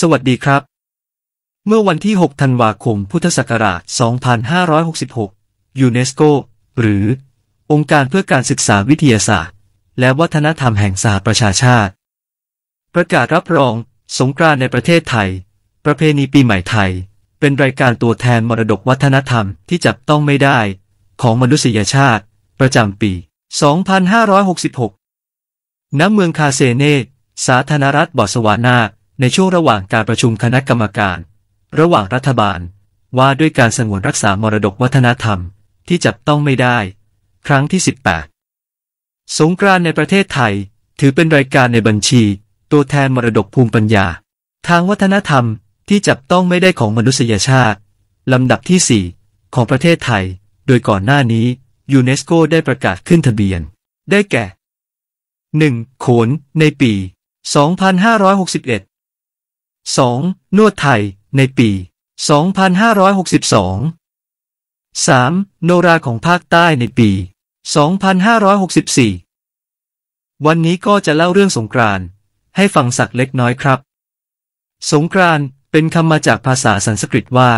สวัสดีครับ เมื่อวันที่6ธันวาคม พุทธศักราช 2566 ยูเนสโก หรือ องค์การเพื่อการศึกษาวิทยาศาสตร์ และวัฒนธรรมแห่งสหประชาชาติ ประกาศรับรอง สงกรานในประเทศไทย ประเพณีปีใหม่ไทย เป็นรายการตัวแทนมรดกวัฒนธรรมที่จับต้องไม่ได้ ของมนุษยชาติ ประจำปี 2566ณเมืองคาเซเนสาธารณรัฐบอสวานาในช่วงระหว่างการประชุมคณะกรรมการ ระหว่างรัฐบาล ว่าด้วยการสงวนรักษามรดกวัฒนธรรมที่จับต้องไม่ได้ ครั้งที่ 18 สงกรานในประเทศไทยถือเป็นรายการในบัญชี ตัวแทนมรดกภูมิปัญญา ทางวัฒนธรรมที่จับต้องไม่ได้ของมนุษยชาติลำดับที่ 4 ของประเทศไทย โดยก่อนหน้านี้ ยูเนสโกได้ประกาศขึ้นทะเบียน ได้แก่ 1. โขนในปี2561 2. นวดไทยในปี 2562 3. โนราของภาคใต้ในปี 2564 วันนี้ก็จะเล่าเรื่องสงกรานต์ให้ฟังสักเล็กน้อยครับ สงกรานต์เป็นคำมาจากภาษาสันสกฤตว่า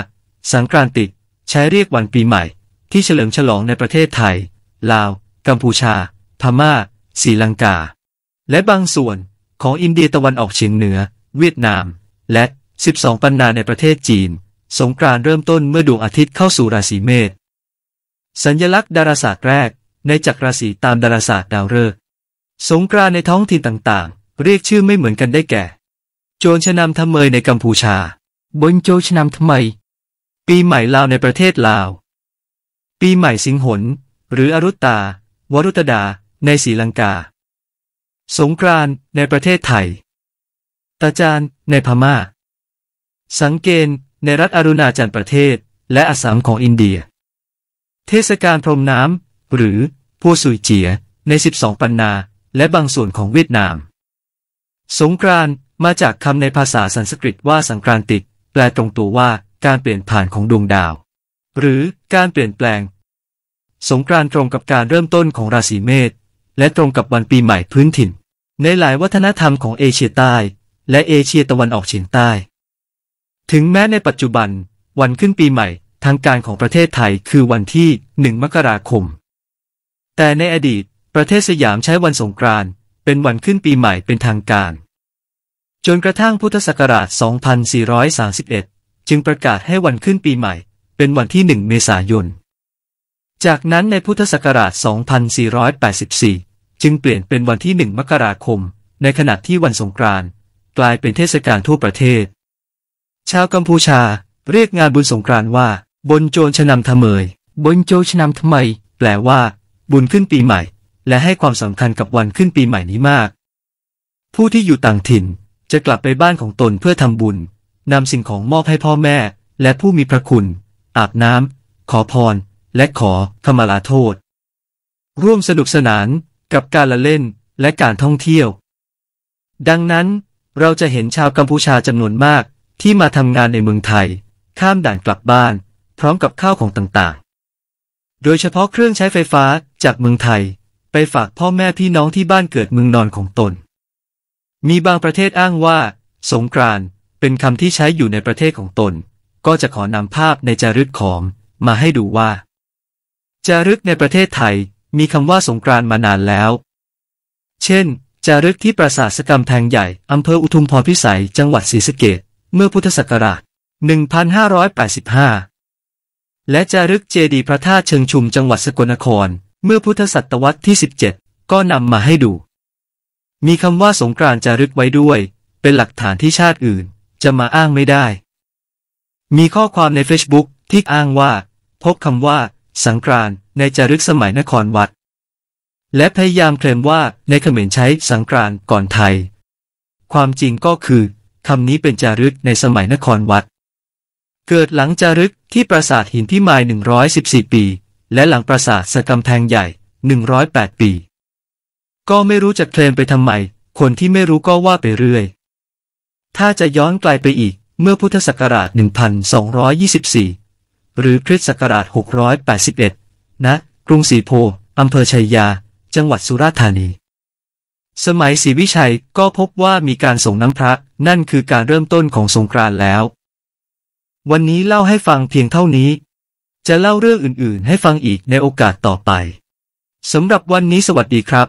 สังกรานติใช้เรียกวันปีใหม่ ที่เฉลิมฉลองในประเทศไทย ลาวกัมพูชา พมา่าศรีลังกา และบางส่วนของอินเดียตะวันออกเฉียงเหนือเวียดนามและ 12 ปันนาในประเทศจีน สงกรานเริ่มต้นเมื่อดวงอาทิตย์เข้าสู่ราศีเมษ สัญญลักษณ์ดาราศาสตร์แรกในจักรราศีตามดาราศาสตร์ดาวฤกษ์สงกรานในท้องถิ่นต่างๆ เรียกชื่อไม่เหมือนกันได้แก่ โจรชนามทำเมยในกัมพูชา บนโจชนามทำเมยปีใหม่ลาวในประเทศลาว ปีใหม่สิงหนหรืออรุตตา วรุตดา ในศรีลังกา สงกรานในประเทศไทยตาจารย์ ในพมา่า สังเกตในรัฐอรุณาจาร์ประเทศและอสาัมของอินเดีย เทศกาลพรมน้ำหรือพัวสุยเจียใน 12ปันนา และบางส่วนของเวียดนาม สงกราน มาจากคำในภาษาสันสกฤตว่าสังกรานติแปลตรงตัวว่าการเปลี่ยนผ่านของดวงดาว หรือการเปลี่ยนแปลง สงกรานตรงกับการเริ่มต้นของราศีเมษและตรงกับวันปีใหม่พื้นถิ่น ในหลายวัฒนธรรมของเอเชียใต้และเอเชียตะวันออกเฉียงใต้ ถึงแม้ในปัจจุบัน วันขึ้นปีใหม่ทางการของประเทศไทยคือวันที่ 1 มกราคม แต่ในอดีต ประเทศสยามใช้วันสงกรานต์เป็นวันขึ้นปีใหม่เป็นทางการ จนกระทั่งพุทธศักราช 2431 จึงประกาศให้วันขึ้นปีใหม่ เป็นวันที่ 1 เมษายน จากนั้นในพุทธศักราช 2484 จึงเปลี่ยนเป็นวันที่ 1 มกราคม ในขณะที่วันสงกรานต์กลายเป็นเทศกาลทั่วประเทศ ชาวกัมพูชาเรียกงานบุญสงกรานต์ว่า บนโจรชนำทเมย บนโจรชนำทำไม แปลว่า บุญขึ้นปีใหม่ และให้ความสำคัญกับวันขึ้นปีใหม่นี้มาก ผู้ที่อยู่ต่างถิ่น จะกลับไปบ้านของตนเพื่อทำบุญนำสิ่งของมอบให้พ่อแม่ และผู้มีพระคุณ อาบน้ำขอพร และขอขมาลาโทษ ร่วมสนุกสนาน กับการละเล่น และการท่องเที่ยว ดังนั้นเราจะเห็นชาวกัมพูชาจำนวนมากที่มาทำงานในเมืองไทย ข้ามด่านกลับบ้าน พร้อมกับข้าวของต่างๆ โดยเฉพาะเครื่องใช้ไฟฟ้าจากเมืองไทย ไปฝากพ่อแม่พี่น้องที่บ้านเกิดเมืองนอนของตน มีบางประเทศอ้างว่า สงกรานเป็นคำที่ใช้อยู่ในประเทศของตน ก็จะขอนำภาพในจารึกของ มาให้ดูว่าจารึกในประเทศไทย มีคำว่าสงกรานมานานแล้ว เช่นจารึกที่ปราสาทสกรรมแพงใหญ่อำเภออุทุมพรพิสัยจังหวัดศรีสะเกษเมื่อพุทธศักราช1585 และจารึกเจดีย์พระธาตุเชิงชุมจังหวัดสกลนคร เมื่อพุทธศตวรรษที่ 17 ก็นำมาให้ดู มีคำว่าสงกรานจารึกไว้ด้วย เป็นหลักฐานที่ชาติอื่นจะมาอ้างไม่ได้ มีข้อความใน Facebook ที่อ้างว่า พบคำว่าสังกรานในจารึกสมัยนครวัดและพยายามเคลมว่าในเขมรใช้สังกรานก่อนไทย ความจริงก็คือคำนี้เป็นจารึกในสมัยนครวัด เกิดหลังจารึก ที่ปราสาทหินพิมาย 114 ปี และหลังปราสาทสกำแทงใหญ่ 108 ปี ก็ไม่รู้จะเคลมไปทำไม คนที่ไม่รู้ก็ว่าไปเรื่อย ถ้าจะย้อนไกลไปอีก เมื่อพุทธศักราช 1224 หรือคริสต์ศักราช 681นะกรุงศรีโพ อำเภอชัยยาจังหวัดสุราษฎร์ธานี สมัยศรีวิชัยก็พบว่ามีการส่งน้ำพระ นั่นคือการเริ่มต้นของสงกรานต์แล้ว วันนี้เล่าให้ฟังเพียงเท่านี้ จะเล่าเรื่องอื่นๆ ให้ฟังอีกในโอกาสต่อไป สำหรับวันนี้สวัสดีครับ